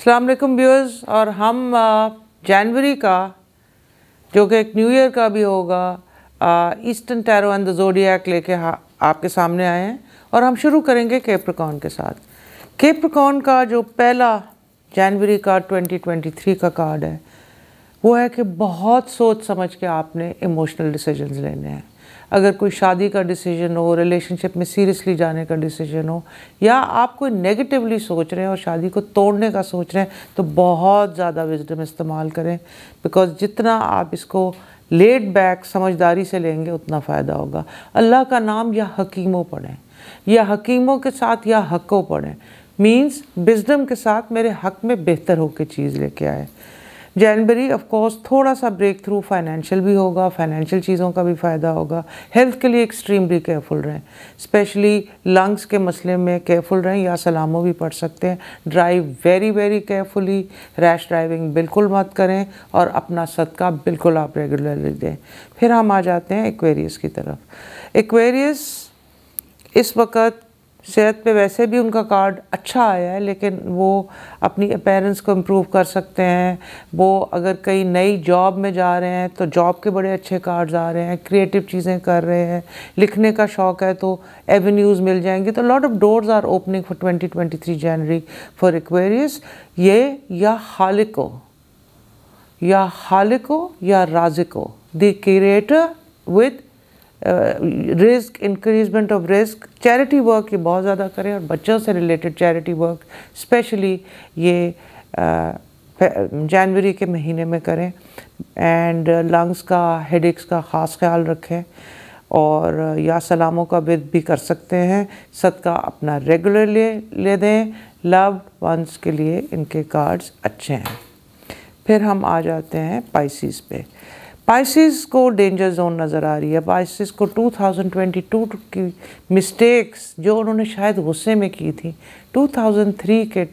अल्लाम व्यूअर्स और हम जनवरी का जो कि एक न्यू ईयर का भी होगा eastern tarot and the zodiac लेके आपके सामने आए हैं और हम शुरू करेंगे केप्रकॉन के साथ केप्रकॉन का जो पहला जनवरी का 2023 का कार्ड है वो है कि बहुत सोच समझ के आपने इमोशनल डिसीजंस लेने हैं अगर कोई शादी का डिसीजन हो रिलेशनशिप में सीरियसली जाने का डिसीजन हो या आप कोई नेगेटिवली सोच रहे हैं और शादी को तोड़ने का सोच रहे हैं तो बहुत ज़्यादा विजडम इस्तेमाल करें बिकॉज जितना आप इसको लेट बैक समझदारी से लेंगे उतना फ़ायदा होगा अल्लाह का नाम या हकीमों पढ़ें या हकीमों के साथ या हक़ों पढ़ें मीन्स बिजडम के साथ मेरे हक में बेहतर होकर चीज़ लेके आए जनवरी ऑफ कोर्स थोड़ा सा ब्रेक थ्रू फाइनेंशियल भी होगा फाइनेंशियल चीज़ों का भी फ़ायदा होगा हेल्थ के लिए एक्सट्रीमली केयरफुल रहें स्पेशली लंग्स के मसले में केयरफुल रहें या सलामों भी पढ़ सकते हैं drive very very carefully rash driving बिल्कुल मत करें और अपना सदका बिल्कुल आप रेगुलरली दें फिर हम आ जाते हैं एक्वेरियस की तरफ एक्वेरियस इस वक्त सेहत पे वैसे भी उनका कार्ड अच्छा आया है लेकिन वो अपनी अपेरेंस को इम्प्रूव कर सकते हैं वो अगर कहीं नई जॉब में जा रहे हैं तो जॉब के बड़े अच्छे कार्ड्स आ रहे हैं क्रिएटिव चीज़ें कर रहे हैं लिखने का शौक़ है तो एवेन्यूज़ मिल जाएंगे तो lot of doors are opening for twenty twenty three January for Aquarius ये या हालिको या हालिको या राजिको the creator with risk increment of risk charity work ये बहुत ज़्यादा करें और बच्चों से रिलेटेड चैरिटी वर्क स्पेशली ये जनवरी के महीने में करें एंड लंग्स का हेडेक्स का ख़ास ख्याल रखें और या सलामों का विद भी कर सकते हैं सदका अपना रेगुलर ले ले दें लव वंस के लिए इनके कार्ड्स अच्छे हैं फिर हम आ जाते हैं पाइसिस पे पाइसिस को डेंजर जोन नज़र आ रही है पाइसिस को 2022 की मिस्टेक्स जो उन्होंने शायद गुस्से में की थी 2003 के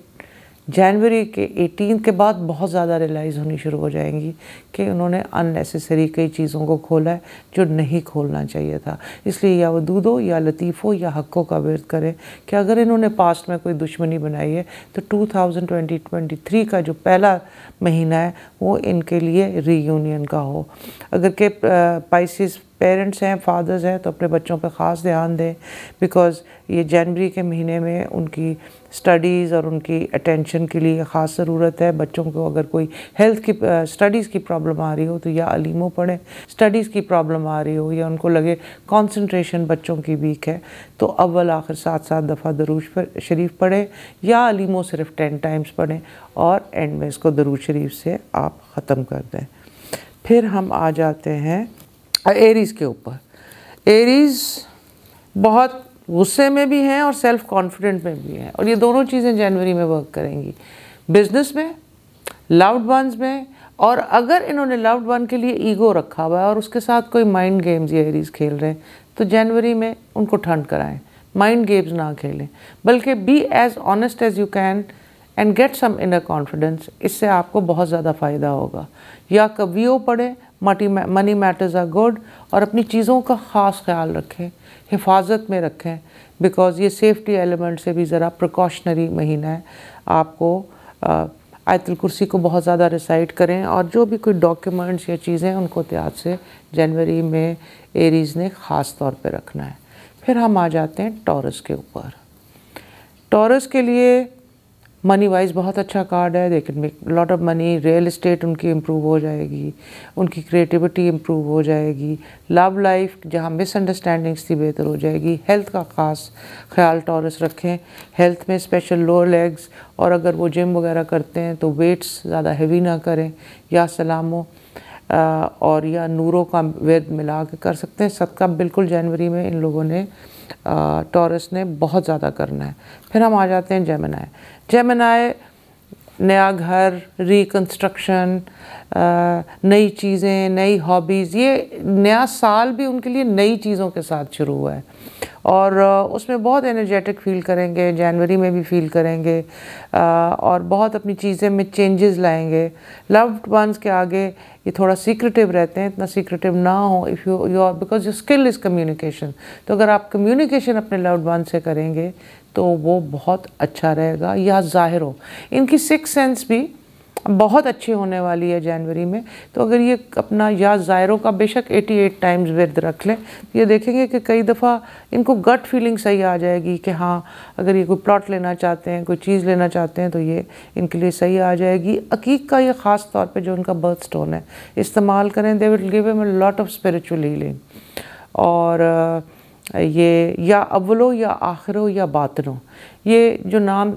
जनवरी के एटीन के बाद बहुत ज़्यादा रियलाइज़ होनी शुरू हो जाएंगी कि उन्होंने अननेसेसरी कई चीज़ों को खोला है जो नहीं खोलना चाहिए था इसलिए या वदूदों या लतीफ़ों या हक़ों का विरद करें कि अगर इन्होंने पास्ट में कोई दुश्मनी बनाई है तो 2020-23 का जो पहला महीना है वो इनके लिए रीयूनियन का हो अगर के पाइसिस पेरेंट्स हैं फादर्स हैं तो अपने बच्चों पर ख़ास ध्यान दें बिकॉज़ ये जनवरी के महीने में उनकी स्टडीज़ और उनकी अटेंशन के लिए ख़ास ज़रूरत है बच्चों को अगर कोई हेल्थ की स्टडीज़ की प्रॉब्लम आ रही हो तो या अलीमो पढ़ें स्टडीज़ की प्रॉब्लम आ रही हो या उनको लगे कॉन्सनट्रेशन बच्चों की वीक है तो अव्वल आखिर सात सात दफ़ा दरूज शरीफ पढ़ें या अलीमो सिर्फ टेन टाइम्स पढ़ें और एंड में इसको दरूज शरीफ से आप ख़त्म कर दें फिर हम आ जाते हैं एरीज़ के ऊपर एरीज़ बहुत गुस्से में भी हैं और सेल्फ कॉन्फिडेंट में भी हैं और ये दोनों चीज़ें जनवरी में वर्क करेंगी बिजनेस में लव्ड वंस में और अगर इन्होंने लव्ड वन के लिए ईगो रखा हुआ है और उसके साथ कोई माइंड गेम्स या एरीज खेल रहे हैं तो जनवरी में उनको ठंड कराएं माइंड गेम्स ना खेलें बल्कि be as honest as you can and get some inner confidence इससे आपको बहुत ज़्यादा फ़ायदा होगा या कवियों पढ़ें मटी मनी मैटर्स आर गुड और अपनी चीज़ों का ख़ास ख्याल रखें हिफाजत में रखें बिकॉज़ ये सेफ्टी एलिमेंट से भी ज़रा प्रिकॉशनरी महीना है आपको आयतल कुर्सी को बहुत ज़्यादा रिसाइट करें और जो भी कोई डॉक्यूमेंट्स या चीज़ें उनको त्याग से जनवरी में एरीज़ ने ख़ास तौर पर रखना है फिर हम आ जाते हैं टॉरस के ऊपर टॉरस के लिए मनी वाइज बहुत अच्छा कार्ड है they can make lot of money real estate उनकी इम्प्रूव हो जाएगी उनकी क्रिएटिविटी इम्प्रूव हो जाएगी लव लाइफ जहाँ मिसअंडरस्टैंडिंग्स थी बेहतर हो जाएगी हेल्थ का ख़ास ख्याल टॉरस रखें हेल्थ में स्पेशल लोअर लेग्स और अगर वो जिम वगैरह करते हैं तो वेट्स ज़्यादा हैवी ना करें या सलामों और या नूरों का वेद मिला के कर सकते हैं सदका बिल्कुल जनवरी में इन लोगों ने टॉरस ने बहुत ज़्यादा करना है फिर हम आ जाते हैं जेमिनाय जेमिनाय नया घर रिकन्स्ट्रक्शन नई चीज़ें नई हॉबीज़ ये नया साल भी उनके लिए नई चीज़ों के साथ शुरू हुआ है और उसमें बहुत एनर्जेटिक फील करेंगे जनवरी में भी फील करेंगे और बहुत अपनी चीज़ें में चेंजेस लाएंगे लव्ड वंस के आगे ये थोड़ा सीक्रेटिव रहते हैं इतना सीक्रेटिव ना हो if you you are because your skill is communication तो अगर आप कम्युनिकेशन अपने लव्ड वन से करेंगे तो वो बहुत अच्छा रहेगा या ज़ाहिर हो इनकी सिक्स सेंस भी बहुत अच्छी होने वाली है जनवरी में तो अगर ये अपना या जायरों का बेशक 88 टाइम्स वर्द रख लें तो ये देखेंगे कि कई दफ़ा इनको गट फीलिंग सही आ जाएगी कि हाँ अगर ये कोई प्लॉट लेना चाहते हैं कोई चीज़ लेना चाहते हैं तो ये इनके लिए सही आ जाएगी अकीक का ये ख़ास तौर पर जो उनका बर्थ स्टोन है इस्तेमाल करें they will give em lot of spiritual healing और uh, ये या अवलो या आखिरों या बातरों ये जो नाम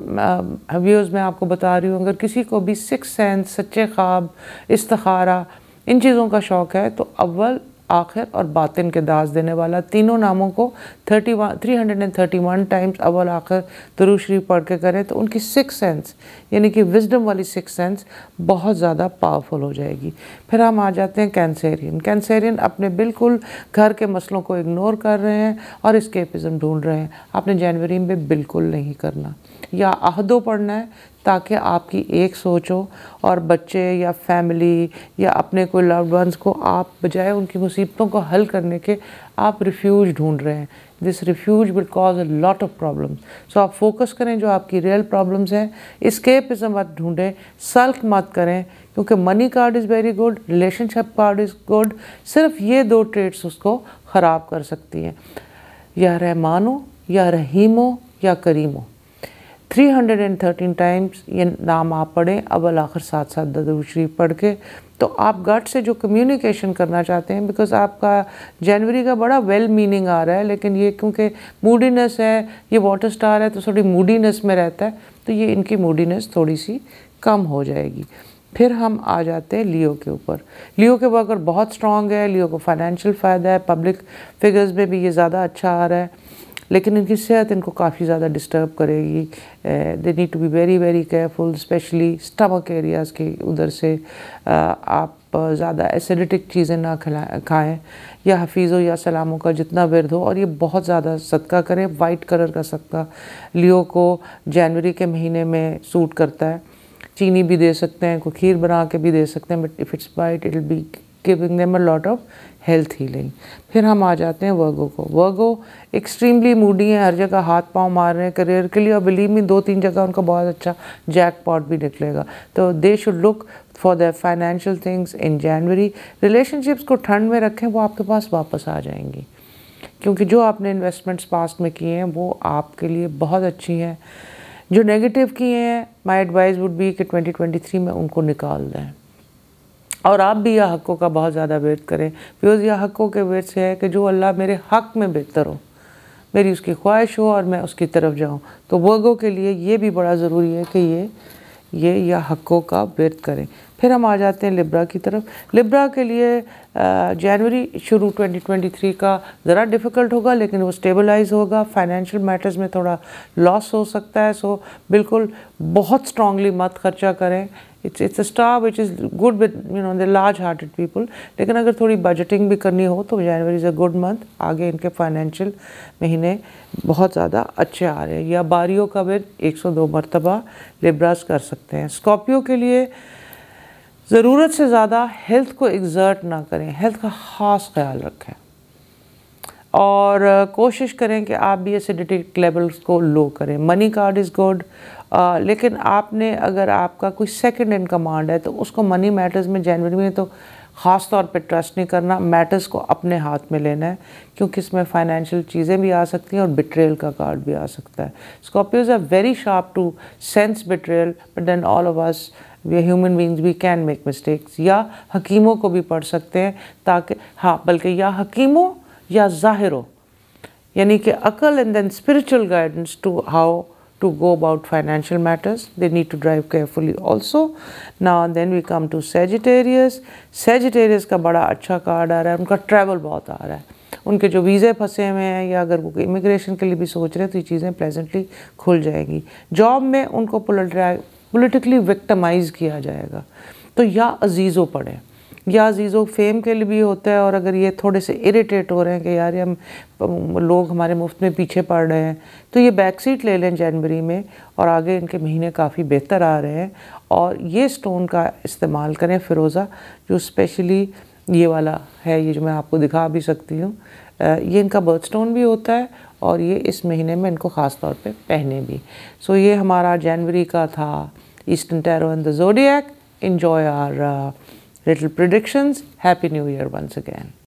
व्यूज़ मैं आपको बता रही हूँ अगर किसी को भी सिक्स सेंस सच्चे ख्वाब इस्तारा इन चीज़ों का शौक़ है तो अव्वल आखिर और बातिन के दास देने वाला तीनों नामों को thirty one three hundred and thirty one times अवल आखिर दरुशरी पढ़ के करें तो उनकी सिक्स सेंस यानी कि विजडम वाली सिक्स सेंस बहुत ज़्यादा पावरफुल हो जाएगी फिर हम आ जाते हैं कैंसेरियन कैंसेरियन अपने बिल्कुल घर के मसलों को इग्नोर कर रहे हैं और इसकेपिज़म ढूंढ रहे हैं आपने जनवरी में बिल्कुल नहीं करना या अहदों पढ़ना है ताकि आपकी एक सोच हो और बच्चे या फैमिली या अपने कोई लव वंस को आप बजाय उनकी मुसीबतों को हल करने के आप रिफ्यूज ढूंढ रहे हैं this refuge will cause a lot of problems सो आप फोकस करें जो आपकी रियल प्रॉब्लम्स हैं इसकेपिज्म मत ढूंढें सल्क मत करें क्योंकि money card is very good relationship card is good सिर्फ ये दो ट्रेड्स उसको ख़राब कर सकती हैं या रहमान हो या रहीम हो या करीम हो 313 टाइम्स ये नाम आप पढ़ें अवल आखिर साथ साथ ददरू पढ़ के तो आप गट से जो कम्युनिकेशन करना चाहते हैं बिकॉज आपका जनवरी का बड़ा वेल मीनिंग आ रहा है लेकिन ये क्योंकि मूडीनेस है ये वाटर स्टार है तो थोड़ी मूडीनेस में रहता है तो ये इनकी मूडीनेस थोड़ी सी कम हो जाएगी फिर हम आ जाते हैं लियो के ऊपर लियो के वर्कर बहुत स्ट्रॉन्ग है लियो को फाइनेंशियल फ़ायदा है पब्लिक फिगर्स में भी ये ज़्यादा अच्छा आ रहा है लेकिन इनकी सेहत इनको काफ़ी ज़्यादा डिस्टर्ब करेगी they need to be very very careful specially stomach areas के उधर से uh, आप uh, ज़्यादा एसिडिटिक चीज़ें ना खिला खाएँ या हफीज़ों या सलामों का जितना वर्द हो और ये बहुत ज़्यादा सदका करें वाइट कलर का सदका लियो को जनवरी के महीने में सूट करता है चीनी भी दे सकते हैं कोई खीर बना के भी दे सकते हैं but if it's white it be giving them a lot of health healing फिर हम आ जाते हैं वर्गो को वर्गो एक्सट्रीमली मूडी हैं हर जगह हाथ पांव मार रहे हैं करियर के लिए और बिलीव मी दो तीन जगह उनका बहुत अच्छा जैक पॉट भी निकलेगा तो they should look for the financial things in January relationships को ठंड में रखें वो आपके पास वापस आ जाएंगी क्योंकि जो आपने इन्वेस्टमेंट्स पास्ट में किए हैं वो आपके लिए बहुत अच्छी हैं जो नेगेटिव किए हैं माई एडवाइस वुड बी कि 2023 में उनको निकाल दें और आप भी यह हक़ों का बहुत ज़्यादा वेट करें बिकॉज़ यह हक़ों के वेट से है कि जो अल्लाह मेरे हक़ में बेहतर हो मेरी उसकी ख्वाहिश हो और मैं उसकी तरफ जाऊँ तो वर्गों के लिए ये भी बड़ा ज़रूरी है कि ये ये यह हक़ों का वेट करें फिर हम आ जाते हैं लिब्रा की तरफ लिब्रा के लिए जनवरी शुरू 2023 का ज़रा डिफ़िकल्ट होगा लेकिन वो स्टेबलाइज होगा फाइनेंशियल मैटर्स में थोड़ा लॉस हो सकता है सो बिल्कुल बहुत स्ट्रांगली मत खर्चा करें it's it's a star which is good with you know the large hearted people लेकिन अगर थोड़ी बजटिंग भी करनी हो तो January is a good month आगे इनके फाइनेंशियल महीने बहुत ज़्यादा अच्छे आ रहे हैं या बारियों का सौ 102 मरतबा लिब्रास कर सकते हैं स्कॉर्पियो के लिए ज़रूरत से ज़्यादा हेल्थ को एग्ज़र्ट ना करें हेल्थ का ख़ास ख्याल रखें और कोशिश करें कि आप भी एसिडिटी लेवल्स को लो करें मनी कार्ड इज़ गुड लेकिन आपने अगर आपका कोई सेकंड इन कमांड है तो उसको मनी मैटर्स में जनवरी में तो ख़ास तौर पे ट्रस्ट नहीं करना मैटर्स को अपने हाथ में लेना है क्योंकि इसमें फाइनेंशियल चीज़ें भी आ सकती हैं और बिट्रेल का कार्ड भी आ सकता है Scorpios are very sharp to sense betrayal but then all of us we human beings भी कैन मेक मिस्टेक्स या हकीमों को भी पढ़ सकते हैं ताकि हाँ बल्कि या हकीमों या ज़ाहिरों यानी कि अकल and then spiritual guidance to how to go about financial matters they need to drive carefully also Now and we come to Sagittarius Sagittarius का बड़ा अच्छा कार्ड आ रहा है उनका ट्रैवल बहुत आ रहा है उनके जो वीज़े फंसे हुए हैं या अगर वो इमिग्रेशन के लिए भी सोच रहे हैं तो ये चीज़ें प्लेजेंटली खुल जाएंगी जॉब में उनको पोलिटिकली विक्टमाइज किया जाएगा तो या अजीज़ों पढ़ें या अजीज़ो फेम के लिए भी होता है और अगर ये थोड़े से इरीटेट हो रहे हैं कि यार ये हम लोग हमारे मुफ्त में पीछे पड़ रहे हैं तो ये बैक सीट ले लें जनवरी में और आगे इनके महीने काफ़ी बेहतर आ रहे हैं और ये स्टोन का इस्तेमाल करें फिरोज़ा जो स्पेशली ये वाला है ये जो मैं आपको दिखा भी सकती हूँ ये इनका बर्थ स्टोन भी होता है और ये इस महीने में इनको ख़ास तौर पे पहने भी सो ये हमारा जनवरी का था eastern tarot and the zodiac enjoy our little predictions happy new year once again